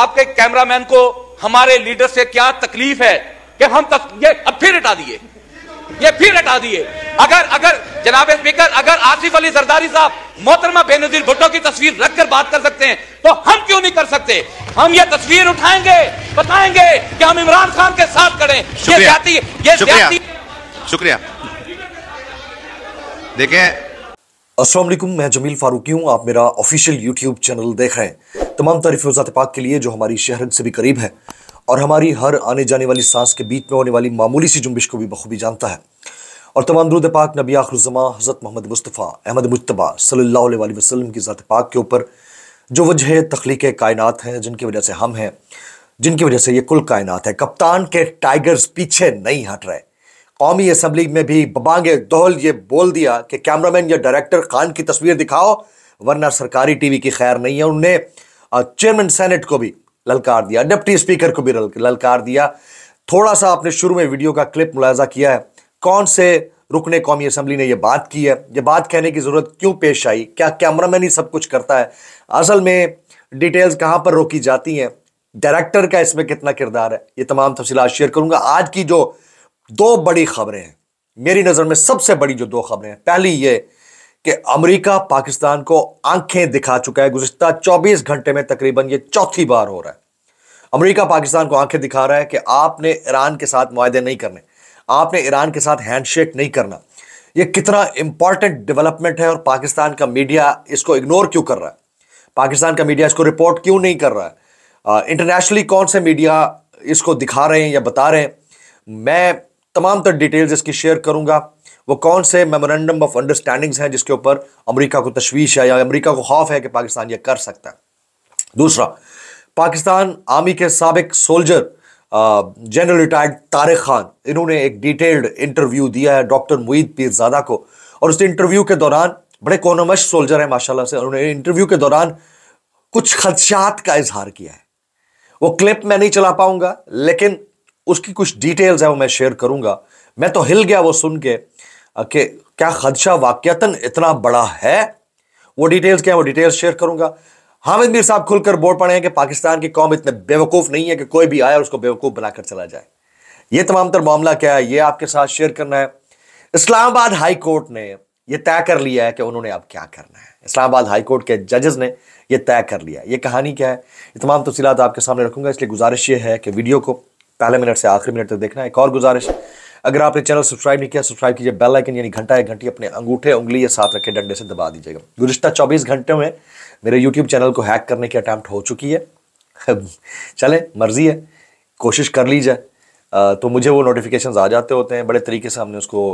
आपके कैमरामैन को हमारे लीडर से क्या तकलीफ है कि हम तक, ये अब फिर हटा दिए ये फिर हटा दिए अगर अगर जनाब स्पीकर अगर आसिफ अली सरदारी साहब मोहतरमा बेनजीर भुट्टो की तस्वीर रखकर बात कर सकते हैं तो हम क्यों नहीं कर सकते हम ये तस्वीर उठाएंगे बताएंगे कि हम इमरान खान के साथ करें ये जाती ये शुक्रिया शुक्रिया देखें असलम मैं जमील फारूकी हूँ आप मेरा ऑफिशियल यूट्यूब चैनल देख रहे हैं तमाम तारीफ ज़ात पाक के लिए जो हमारी शहरत से भी करीब है और हमारी हर आने जाने वाली सांस के बीच में होने वाली मामूली सी जुम्बिश को भी बखूबी जानता है और तमाम दरुद पाक नबी आखरुजमा हज़रत मोहम्मद मुस्तफ़ा अहमद मुशतबा सल्ला वसलम की ज़ात पाक के ऊपर जो वजह तख्लीक कायनात हैं जिनकी वजह से हम हैं जिनकी वजह से ये कुल कायनत है कप्तान के टाइगर्स पीछे नहीं हट रहे कौमी असम्बली में भी बबांग दोहल ये बोल दिया कि कैमरामैन या डायरेक्टर खान की तस्वीर दिखाओ वरना सरकारी टीवी की खैर नहीं है उनने और चेयरमैन सेनेट को भी ललकार दिया डिप्टी स्पीकर को भी ललकार दिया थोड़ा सा आपने शुरू में वीडियो का क्लिप मुलायजा किया है कौन से रुकने कौमी असम्बली ने यह बात की है यह बात कहने की ज़रूरत क्यों पेश आई क्या कैमरामैन ही सब कुछ करता है असल में डिटेल्स कहां पर रोकी जाती हैं डायरेक्टर का इसमें कितना किरदार है ये तमाम तफसी शेयर करूँगा आज की जो दो बड़ी खबरें हैं मेरी नज़र में सबसे बड़ी जो दो खबरें हैं पहली ये कि अमेरिका पाकिस्तान को आंखें दिखा चुका है गुजश्ता 24 घंटे में तकरीबन ये चौथी बार हो रहा है अमेरिका पाकिस्तान को आंखें दिखा रहा है कि आपने ईरान के साथ मुआदे नहीं करने आपने ईरान के साथ हैंडशेक नहीं करना ये कितना इंपॉर्टेंट डेवलपमेंट है और पाकिस्तान का मीडिया इसको इग्नोर क्यों कर रहा है पाकिस्तान का मीडिया इसको रिपोर्ट क्यों नहीं कर रहा है इंटरनेशनली कौन से मीडिया इसको दिखा रहे हैं या बता रहे हैं मैं तमाम तर डिटेल्स इसकी शेयर करूंगा वो कौन से मेमोरेंडम ऑफ अंडरस्टैंडिंग्स हैं जिसके ऊपर अमेरिका को तशवीश है या अमेरिका को खौफ है कि पाकिस्तान ये कर सकता है दूसरा पाकिस्तान आर्मी के सबक सोल्जर जनरल रिटायर्ड तारे खान इन्होंने एक डिटेल्ड इंटरव्यू दिया है डॉक्टर मुईद पीरजादा को और उस इंटरव्यू के दौरान बड़े कोनमश सोल्जर हैं माशाला से उन्होंने इंटरव्यू के दौरान कुछ खदशात का इजहार किया है वो क्लिप मैं नहीं चला पाऊंगा लेकिन उसकी कुछ डिटेल्स है वो मैं शेयर करूंगा मैं तो हिल गया वो सुन के कि क्या खदशा वाक्यतन इतना बड़ा है वो डिटेल्स क्या है वो डिटेल्स शेयर करूंगा हामिद मीर साहब खुलकर बोर्ड पड़े हैं कि पाकिस्तान की कौम इतने बेवकूफ़ नहीं है कि कोई भी आए और उसको बेवकूफ़ बनाकर चला जाए ये तमाम तर मामला क्या है ये आपके साथ शेयर करना है इस्लामाबाद हाई कोर्ट ने यह तय कर लिया है कि उन्होंने अब क्या करना है इस्लामाबाद हाई कोर्ट के जजेस ने यह तय कर लिया है ये कहानी क्या है ये तमाम तफसीत आपके सामने रखूंगा इसलिए गुजारिश ये है कि वीडियो को पहले मिनट से आखिरी मिनट तक देखना एक और गुजारिश अगर आपने चैनल सब्सक्राइब नहीं किया सब्सक्राइब कीजिए बेल आइकन यानी घंटा एक घंटी अपने अंगूठे उंगली या साथ रखे डंडे से दबा दीजिएगा गुजश्ता चौबीस घंटे में मेरे यूट्यूब चैनल को हैक करने की अटैम्प्ट हो चुकी है चलें मर्जी है कोशिश कर लीजिए तो मुझे वो नोटिफिकेशन आ जाते होते हैं बड़े तरीके से हमने उसको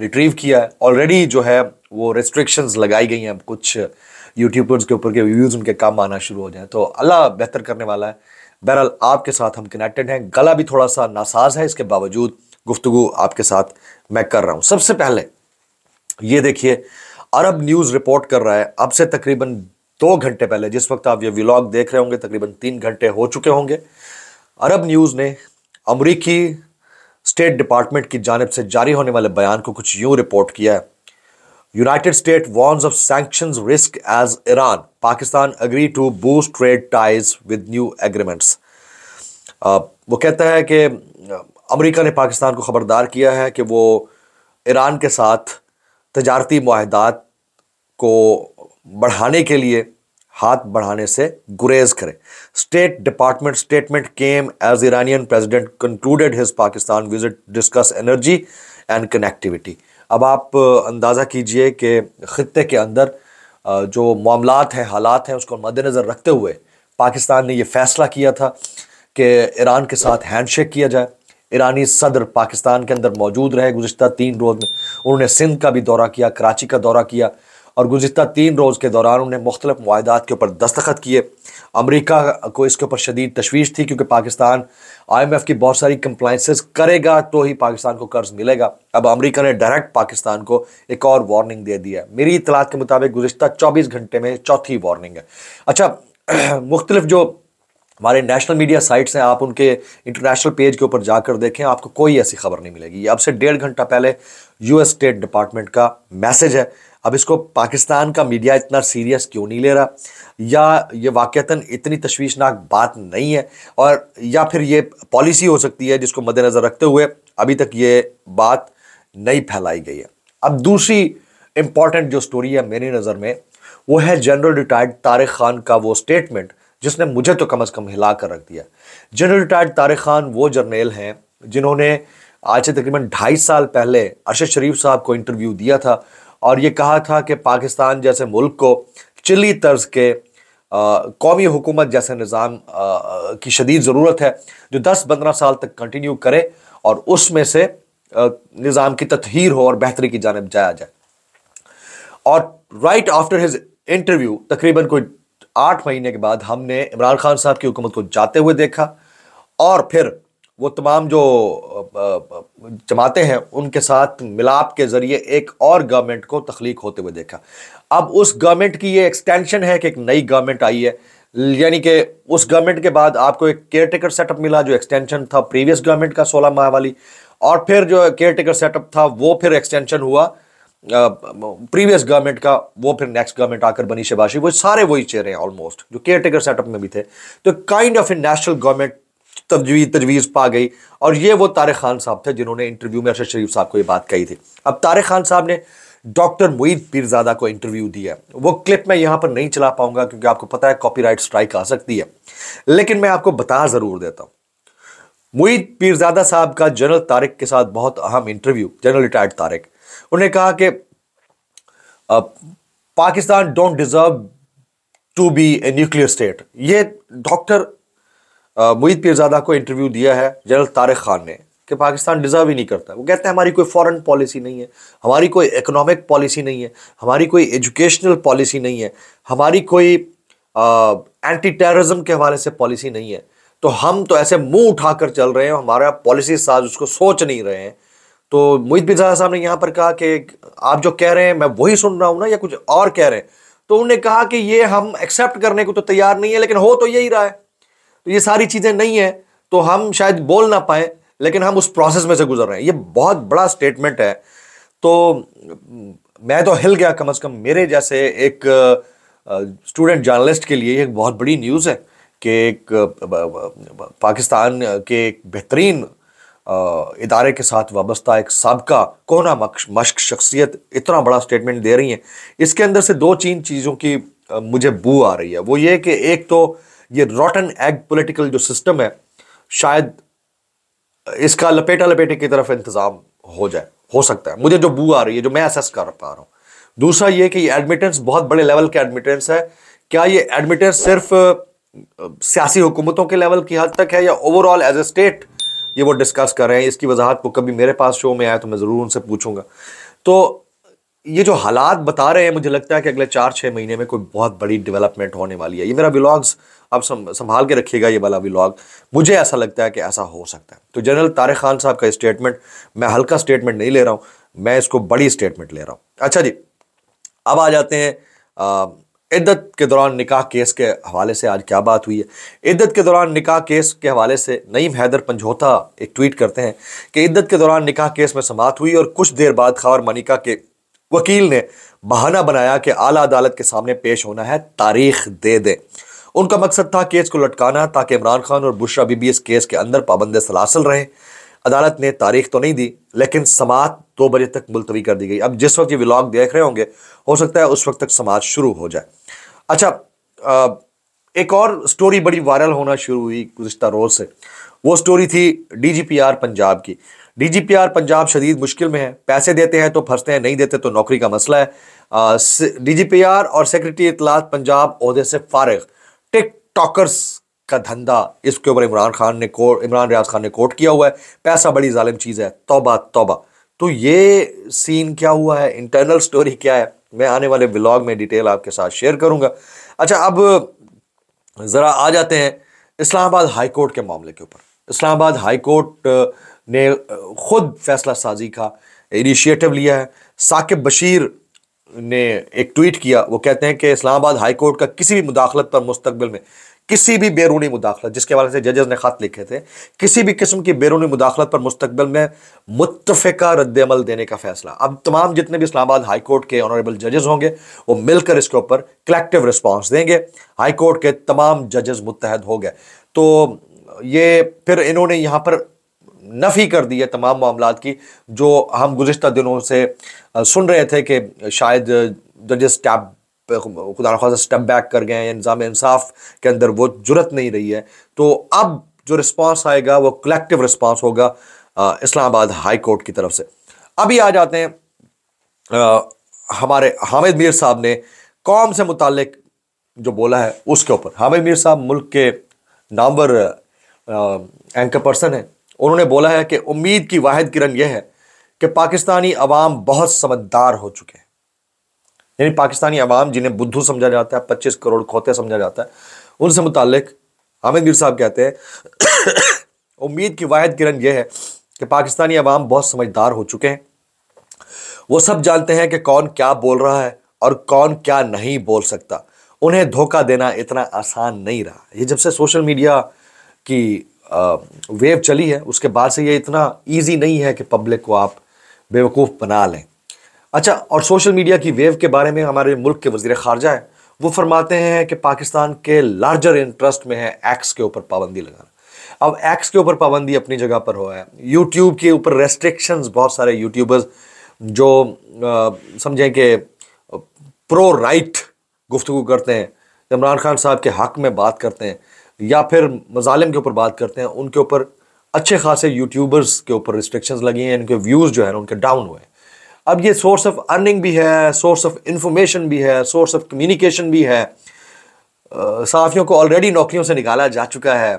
रिट्रीव किया है ऑलरेडी जो है वो रेस्ट्रिक्शंस लगाई गई हैं कुछ यूट्यूबर्स के ऊपर के व्यूज़ उनके काम आना शुरू हो जाए तो अल्लाह बेहतर करने वाला है बहरहाल आपके साथ हम कनेक्टेड हैं गला भी थोड़ा सा नासाज है इसके बावजूद गुफ्तु आपके साथ मैं कर रहा हूं सबसे पहले ये देखिए अरब न्यूज़ रिपोर्ट कर रहा है अब से तकरीबन दो घंटे पहले जिस वक्त आप ये व्लॉग देख रहे होंगे तकरीबन तीन घंटे हो चुके होंगे अरब न्यूज़ ने अमरीकी स्टेट डिपार्टमेंट की जानब से जारी होने वाले बयान को कुछ यूं रिपोर्ट किया है United State warns of sanction risk as Iran Pakistan agree to boost trade ties with new agreements वो कहता है कि अमेरिका ने पाकिस्तान को ख़बरदार किया है कि वो ईरान के साथ तजारती माहदात को बढ़ाने के लिए हाथ बढ़ाने से गुरेज करें State Department statement came as Iranian president concluded his Pakistan visit discuss energy and connectivity अब आप अंदाज़ा कीजिए कि ख़त्े के अंदर जो मामला हैं हालात हैं उसको मद्दनज़र रखते हुए पाकिस्तान ने यह फ़ैसला किया था कि ईरान के साथ हैंडशेक किया जाए ईरानी सदर पाकिस्तान के अंदर मौजूद रहे गुजशत तीन रोज़ में उन्होंने सिंध का भी दौरा किया कराची का दौरा किया और गुजशत तीन रोज़ के दौरान उन्होंने मुख्तलिफ माहदात के ऊपर दस्तखत किए अमरीका को इसके ऊपर शदीद तशवीश थी क्योंकि पाकिस्तान आई एम एफ़ की बहुत सारी कंप्लाइंसेस करेगा तो ही पाकिस्तान को कर्ज़ मिलेगा अब अमरीका ने डायरेक्ट पाकिस्तान को एक और वार्निंग दे दिया है मेरी इतलात के मुताबिक गुजशत चौबीस घंटे में चौथी वार्निंग है अच्छा मुख्तलिफ जो हमारे नेशनल मीडिया साइट्स हैं आप उनके इंटरनेशनल पेज के ऊपर जाकर देखें आपको कोई ऐसी खबर नहीं मिलेगी अब से डेढ़ घंटा पहले यूएस स्टेट डिपार्टमेंट का मैसेज है अब इसको पाकिस्तान का मीडिया इतना सीरियस क्यों नहीं ले रहा या ये वाक़ता इतनी तशवीशनाक बात नहीं है और या फिर ये पॉलिसी हो सकती है जिसको मद्देनज़र रखते हुए अभी तक ये बात नहीं फैलाई गई है अब दूसरी इम्पॉर्टेंट जो स्टोरी है मेरी नज़र में वो है जनरल रिटायर्ड तारिक खान का वो स्टेटमेंट जिसने मुझे तो कम अज़ कम हिला कर रख दिया जनरल रिटायर्ड तारे खान वो जर्नेल हैं जिन्होंने आज से तकरीबन ढाई साल पहले अरशद शरीफ साहब को इंटरव्यू दिया था और ये कहा था कि पाकिस्तान जैसे मुल्क को चिली तर्ज के कौमी हुकूमत जैसे निज़ाम की शदीद ज़रूरत है जो 10-15 साल तक कंटिन्यू करे और उसमें से निज़ाम की तथहर हो और बेहतरी की जानब जाया जाए और राइट आफ्टर हिज इंटरव्यू तकरीबन कोई आठ महीने के बाद हमने इमरान खान साहब की हुकूमत को जाते हुए देखा और फिर वो तमाम जो जमातें हैं उनके साथ मिलाप के ज़रिए एक और गवर्नमेंट को तख्लीक होते हुए देखा अब उस गवर्नमेंट की ये एक्सटेंशन है कि एक नई गवर्नमेंट आई है यानी कि उस गवर्नमेंट के बाद आपको एक केयर टेकर सेटअप मिला जो एक्सटेंशन था प्रीवियस गवर्नमेंट का सोलह माह वाली और फिर जो केयर टेकर सेटअप था वो फिर एक्सटेंशन हुआ प्रीवियस गवर्नमेंट का वो फिर नेक्स्ट गवर्नमेंट आकर बनी शबाशी वो सारे वही चेहरे हैं ऑलमोस्ट जो केयर टेकर सेटअप में भी थे तो kind of a national government तजवीज तजवीज़ पा गई और ये वो तारे खान साहब थे जिन्होंने इंटरव्यू में अरशद शरीफ साहब को ये बात कही थी अब तारे खान साहब ने डॉक्टर मुईद पीरजादा को इंटरव्यू दिया वो क्लिप मैं यहाँ पर नहीं चला पाऊंगा क्योंकि आपको पता है कॉपीराइट स्ट्राइक आ सकती है लेकिन मैं आपको बता ज़रूर देता हूँ मुईद पीरजादा साहब का जनरल तारिक के साथ बहुत अहम इंटरव्यू जनरल रिटायर्ड तारिक उन्होंने कहा कि Pakistan don't deserve to be a nuclear state ये डॉक्टर मुईद पीरजादा को इंटरव्यू दिया है जनरल तारिक खान ने कि पाकिस्तान डिजर्व ही नहीं करता वो कहते हैं हमारी कोई फॉरेन पॉलिसी नहीं है हमारी कोई इकोनॉमिक पॉलिसी नहीं है हमारी कोई एजुकेशनल पॉलिसी नहीं है हमारी कोई एंटी टेररिज्म के हवाले से पॉलिसी नहीं है तो हम तो ऐसे मुंह उठाकर चल रहे हैं हमारा पॉलिसी साज उसको सोच नहीं रहे हैं तो मोहित बिन साहब ने यहाँ पर कहा कि आप जो कह रहे हैं मैं वही सुन रहा हूँ ना या कुछ और कह रहे हैं तो उन्होंने कहा कि ये हम एक्सेप्ट करने को तो तैयार नहीं है लेकिन हो तो यही रहा है तो ये सारी चीज़ें नहीं है तो हम शायद बोल ना पाए लेकिन हम उस प्रोसेस में से गुजर रहे हैं ये बहुत बड़ा स्टेटमेंट है तो मैं तो हिल गया कम अज़ कम मेरे जैसे एक स्टूडेंट जर्नलिस्ट के लिए एक बहुत बड़ी न्यूज़ है कि एक पाकिस्तान के एक बेहतरीन इदारे के साथ वाबस्ता एक सबका कोना मश्क शख्सियत इतना बड़ा स्टेटमेंट दे रही हैं इसके अंदर से दो तीन चीज़ों की मुझे बू आ रही है वो ये कि एक तो ये रॉटन एग पॉलिटिकल जो सिस्टम है शायद इसका लपेटा लपेटे की तरफ इंतज़ाम हो जाए हो सकता है मुझे जो बू आ रही है जो मैं असेस कर पा रहा हूँ दूसरा ये कि ये एडमिटेंस बहुत बड़े लेवल के एडमिटेंस है क्या ये एडमिटेंस सिर्फ सियासी हुकूमतों के लेवल की हद तक है या ओवरऑल एज ए स्टेट ये वो डिस्कस कर रहे हैं इसकी वजाहत को कभी मेरे पास शो में आया तो मैं ज़रूर उनसे पूछूंगा तो ये जो हालात बता रहे हैं मुझे लगता है कि अगले चार छः महीने में कोई बहुत बड़ी डेवलपमेंट होने वाली है ये मेरा ब्लॉग्स आप संभाल के रखिएगा ये वाला ब्लॉग मुझे ऐसा लगता है कि ऐसा हो सकता है तो जनरल तारे खान साहब का स्टेटमेंट मैं हल्का स्टेटमेंट नहीं ले रहा हूँ मैं इसको बड़ी स्टेटमेंट ले रहा हूँ अच्छा जी अब आ जाते हैं इद्दत के दौरान निकाह केस के हवाले से आज क्या बात हुई है इद्दत के दौरान निकाह केस के हवाले से नईम हैदर पंजोता एक ट्वीट करते हैं कि इद्दत के दौरान निकाह केस में समाप्त हुई और कुछ देर बाद खबर मनिका के वकील ने बहाना बनाया कि आला अदालत के सामने पेश होना है तारीख दे दें उनका मकसद था केस को लटकाना ताकि इमरान खान और बुशरा बीबी इस केस के अंदर पाबंद सलासल रहे अदालत ने तारीख तो नहीं दी लेकिन समात दो बजे तक मुलतवी कर दी गई अब जिस वक्त ये व्लॉग देख रहे होंगे हो सकता है उस वक्त तक समात शुरू हो जाए अच्छा एक और स्टोरी बड़ी वायरल होना शुरू हुई गुज्तर रोज़ से वो स्टोरी थी डीजीपीआर पंजाब की डीजीपीआर पंजाब शदीद मुश्किल में है पैसे देते हैं तो फंसते हैं नहीं देते तो नौकरी का मसला है आर और सेक्रेटरी इतलात पंजाब अहदे से फारग टिक टॉकर्स का धंधा इसके ऊपर इमरान खान ने कोर्ट इमरान रियाज खान ने कोर्ट किया हुआ है पैसा बड़ी ालिम चीज़ है तोबा तोबा तो ये सीन क्या हुआ है इंटरनल स्टोरी क्या है मैं आने वाले ब्लॉग में डिटेल आपके साथ शेयर करूँगा अच्छा अब ज़रा आ जाते हैं इस्लामाबाद हाई कोर्ट के मामले के ऊपर इस्लामाबाद हाई कोर्ट ने खुद फैसला साजी का इनिशिएटिव लिया है साकिब बशीर ने एक ट्वीट किया वो कहते हैं कि इस्लामाबाद हाई कोर्ट का किसी भी मुदाखलत पर मुस्तबिल में किसी भी बैरूनी मुदाखलत जिसके हवाले से जजेस ने खत लिखे थे किसी भी किस्म की बैरूनी मुदाखलत पर मुस्तबिल में मुतफ़ा रद्दमल देने का फैसला अब तमाम जितने भी इस्लामाबाद हाई कोर्ट के ऑनरेबल जजेस होंगे वो मिलकर इसके ऊपर कलेक्टिव रिस्पॉन्स देंगे हाई कोर्ट के तमाम जजेस मुतहद हो गए तो ये फिर इन्होंने यहाँ पर नफ़ी कर दी है तमाम मामला की जो हम गुज्त दिनों से सुन रहे थे कि शायद जजेस टैब खुदा खासा स्टेप बैक कर गए हैं निज़ाम इंसाफ के अंदर वो जरूरत नहीं रही है तो अब जो रिस्पांस आएगा वो कलेक्टिव रिस्पांस होगा इस्लामाबाद हाई कोर्ट की तरफ से अभी आ जाते हैं आ, हमारे हामिद मीर साहब ने कौम से मुतक जो बोला है उसके ऊपर हामिद मीर साहब मुल्क के नामवर एंकर पर्सन हैं उन्होंने बोला है कि उम्मीद की वाद किरण यह है कि पाकिस्तानी अवाम बहुत समझदार हो चुके हैं यानी पाकिस्तानी अवाम जिन्हें बुद्धू समझा जाता है पच्चीस करोड़ खोते समझा जाता है उनसे मुतक हामिद मीर साहब कहते हैं उम्मीद की वाद किरण यह है कि पाकिस्तानी अवाम बहुत समझदार हो चुके हैं वो सब जानते हैं कि कौन क्या बोल रहा है और कौन क्या नहीं बोल सकता उन्हें धोखा देना इतना आसान नहीं रहा ये जब से सोशल मीडिया की वेव चली है उसके बाद से ये इतना ईजी नहीं है कि पब्लिक को आप बेवकूफ़ बना लें अच्छा और सोशल मीडिया की वेव के बारे में हमारे मुल्क के वजीर खारजा है वो फरमाते हैं कि पाकिस्तान के लार्जर इंटरेस्ट में है एक्स के ऊपर पाबंदी लगाना अब एक्स के ऊपर पाबंदी अपनी जगह पर हो है यूट्यूब के ऊपर रेस्ट्रिक्शन बहुत सारे यूट्यूबर्स जो समझें कि प्रो राइट गुफ्तु करते हैं इमरान खान साहब के हक में बात करते हैं या फिर मजालम के ऊपर बात करते हैं उनके ऊपर अच्छे खासे यूट्यूबर्स के ऊपर रिस्ट्रिक्शंस लगी हैं इनके व्यूज़ जो है उनके डाउन हुए हैं अब ये सोर्स ऑफ अर्निंग भी है सोर्स ऑफ इंफॉर्मेशन भी है सोर्स ऑफ कम्युनिकेशन भी है सहाफ़ियों को ऑलरेडी नौकरियों से निकाला जा चुका है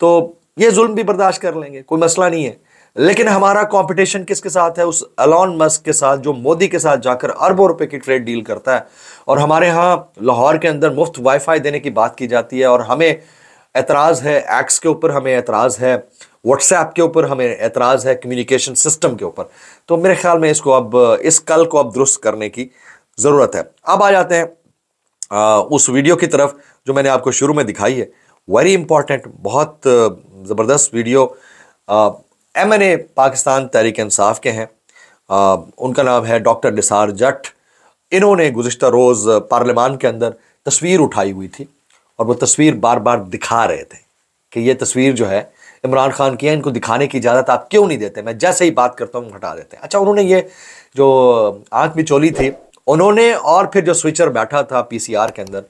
तो ये जुल्म भी बर्दाश्त कर लेंगे कोई मसला नहीं है लेकिन हमारा कंपटीशन किसके साथ है उस अलॉन मस्क के साथ जो मोदी के साथ जाकर अरबों रुपए की ट्रेड डील करता है और हमारे यहाँ लाहौर के अंदर मुफ्त वाईफाई देने की बात की जाती है और हमें एतराज़ है एक्स के ऊपर हमें एतराज़ है व्हाट्सएप के ऊपर हमें एतराज़ है कम्युनिकेशन सिस्टम के ऊपर तो मेरे ख्याल में इसको अब इस कल को अब दुरुस्त करने की ज़रूरत है अब आ जाते हैं आ, उस वीडियो की तरफ जो मैंने आपको शुरू में दिखाई है वेरी इंपॉर्टेंट बहुत ज़बरदस्त video M N A Pakistan Tehreek Insaf के हैं आ, उनका नाम है डॉक्टर निसार जट इन्होंने गुज्त रोज़ पार्लियामान के अंदर तस्वीर उठाई हुई थी और वो तस्वीर बार बार दिखा रहे थे कि ये तस्वीर जो है इमरान खान की है इनको दिखाने की इजाज़त आप क्यों नहीं देते मैं जैसे ही बात करता हूँ हटा देते हैं अच्छा उन्होंने ये जो आँख भी चोली थी उन्होंने और फिर जो स्विचर बैठा था पी के अंदर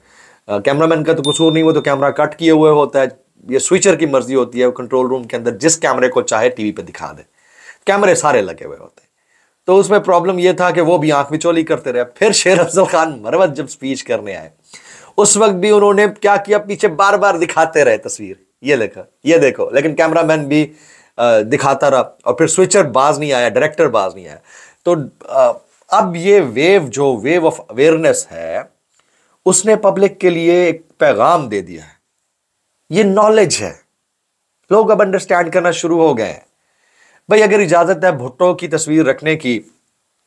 कैमरामैन का तो कसूर नहीं वो तो कैमरा कट किए हुए होता है ये स्विचर की मर्जी होती है कंट्रोल रूम के अंदर जिस कैमरे को चाहे टीवी पे दिखा दे कैमरे सारे लगे हुए होते हैं तो उसमें प्रॉब्लम ये था कि वो भी आंख चोली करते रहे फिर शेर अफजल खान मरवत जब स्पीच करने आए उस वक्त भी उन्होंने क्या किया पीछे बार बार दिखाते रहे तस्वीर ये लिखा ये देखो लेकिन कैमरामैन भी दिखाता रहा और फिर स्विचर बाज नहीं आया डायरेक्टर बाज नहीं आया तो अब ये वेव जो वेव ऑफ अवेयरनेस है उसने पब्लिक के लिए एक पैगाम दे दिया है ये नॉलेज है लोग अब अंडरस्टैंड करना शुरू हो गए हैं भाई अगर इजाज़त है भुट्टो की तस्वीर रखने की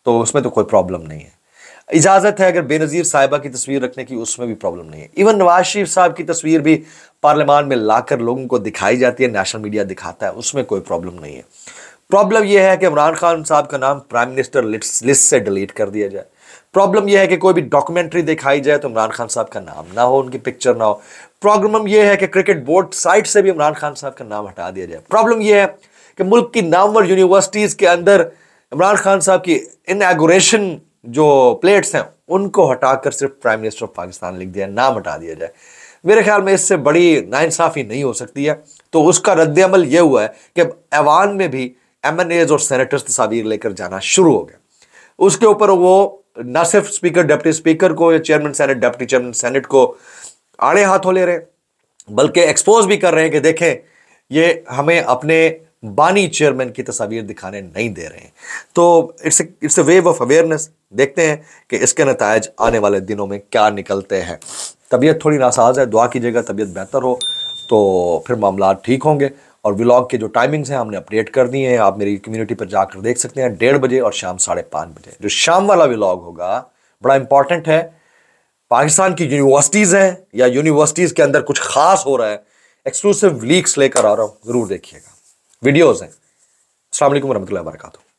तो उसमें तो कोई प्रॉब्लम नहीं है इजाज़त है अगर बेनज़ीर साहिबा की तस्वीर रखने की उसमें भी प्रॉब्लम नहीं है इवन नवाज शरीफ साहब की तस्वीर भी पार्लियामान में लाकर लोगों को दिखाई जाती है नेशनल मीडिया दिखाता है उसमें कोई प्रॉब्लम नहीं है प्रॉब्लम यह है कि इमरान खान साहब का नाम प्राइम मिनिस्टर लिस्ट से डिलीट कर दिया जाए प्रॉब्लम यह है कि कोई भी डॉक्यूमेंट्री दिखाई जाए तो इमरान खान साहब का नाम ना हो उनकी पिक्चर ना हो प्रॉब्लम यह है कि क्रिकेट बोर्ड साइट से भी इमरान खान साहब का नाम हटा दिया जाए प्रॉब्लम यह है कि मुल्क की नामवर यूनिवर्सिटीज़ के अंदर इमरान खान साहब की इनागोरेशन जो प्लेट्स हैं उनको हटाकर सिर्फ प्राइम मिनिस्टर ऑफ पाकिस्तान लिख दिया नाम हटा दिया जाए मेरे ख्याल में इससे बड़ी नाइंसाफ़ी नहीं हो सकती है तो उसका रद्दमल यह हुआ है कि ऐवान में भी एम एन एज और सैनिटर्स तस्वीर लेकर जाना शुरू हो गया उसके ऊपर वो न सिर्फ स्पीकर डेप्टी स्पीकर को या chairman senate deputy chairman senate को आड़े हाथों ले रहे बल्कि एक्सपोज भी कर रहे हैं कि देखें ये हमें अपने बानी चेयरमैन की तस्वीर दिखाने नहीं दे रहे हैं तो it's it's a wave of awareness देखते हैं कि इसके नतज आने वाले दिनों में क्या निकलते हैं तबीयत थोड़ी नासाज है दुआ कीजिएगा तबीयत बेहतर हो तो फिर मामला ठीक होंगे और व्लॉग के जो टाइमिंग्स हैं हमने अपडेट कर दिए हैं आप मेरी कम्युनिटी पर जाकर देख सकते हैं डेढ़ बजे और शाम साढ़े पाँच बजे जो शाम वाला व्लॉग होगा बड़ा इंपॉर्टेंट है पाकिस्तान की यूनिवर्सिटीज़ हैं या यूनिवर्सिटीज़ के अंदर कुछ खास हो रहा है एक्सक्लूसिव लीक्स लेकर आ रहा हूँ ज़रूर देखिएगा वीडियोज़ हैं अल्लाम वरहमल वर्का